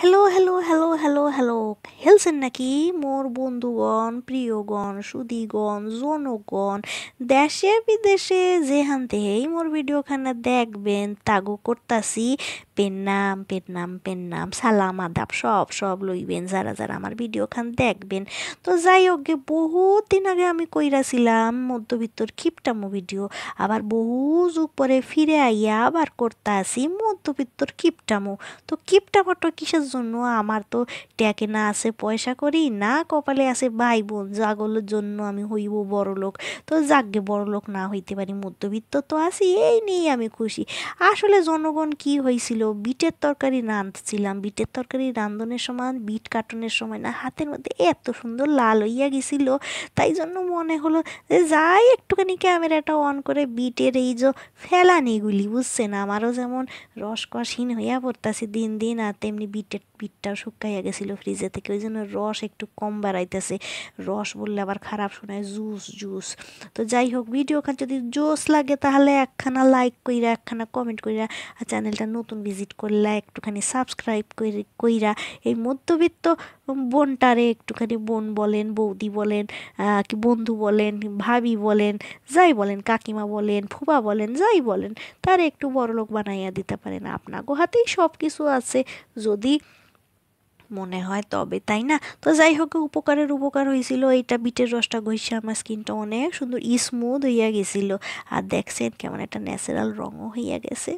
hello hello hello hello hello হেলছেন নাকি মোর বন্ধুগণ প্রিয়গণ সুদীগণ জনগণ দেশে বিদেশে যেহান তেহেই মোর ভিডিওখানে দেখবেন তাগো করতাছি পেন নাম পেন নাম পেন নাম সালাম আদাব সব সব লইবেন যারা যারা আমার ভিডিওখান দেখবেন তো যাই হোক বহুত দিন আগে আমি কইরাছিলাম মধ্যবিত্তর কিপটামো ভিডিও আবার বহু যুগ পরে ফিরে আইয়া আবার করতাছি মধ্যবিত্তর কিপটামো তো কিপটামোটা কিসের জন্য আমার তো ট্যাকে না আছে পয়সা করি না কপালে আছে ভাই বোন জাগলের জন্য আমি হইব বড় লোক তো যাকে বড় লোক না হইতে পারি মধ্যবিত্ত তো আছি এই নিয়েই আমি খুশি আসলে জনগণ কি হয়েছিল বিটের তরকারি রাঁধছিলাম বিটের তরকারি রান্ধনের সময় বিট কাটনের সময় না হাতের মধ্যে এত সুন্দর লাল হইয়া গেছিল তাই জন্য মনে হলো যে যাই একটুখানি ক্যামেরাটা অন করে বিটের এই যে ফেলানিগুলি বুঝছেন আমারও যেমন রসকসহীন হইয়া পড়তাছে দিন দিন আর তেমনি বিটের বিস্কিটের পিঠটাও শুকাইয়া গেছিলো ফ্রিজে থেকে ওই জন্য রস একটু কম বেড়াইতেছে রস বললে আবার খারাপ শোনায় জুস জুস তো যাই হোক ভিডিও খান যদি জোস লাগে তাহলে একখানা লাইক কইরা একখানা কমেন্ট কইরা আর চ্যানেলটা নতুন ভিজিট করলা একটুখানি সাবস্ক্রাইব কইরা এই মধ্যবিত্ত বোনটারে একটুখানি বোন বলেন বৌদি বলেন কি বন্ধু বলেন ভাবি বলেন যাই বলেন কাকিমা বলেন ফুবা বলেন যাই বলেন তার একটু বড়লোক বানাইয়া দিতে পারেন আপনাকে হাতেই সব কিছু আছে যদি মনে হয় তবে তাই না তো যাই হোক উপকারের উপকার হয়েছিল এইটা বিটের রসটা গইছে আমার স্কিনটা অনেক সুন্দর স্মুথ হইয়া গেছিল আর দেখছেন কেমন একটা ন্যাচারাল রঙও হইয়া গেছে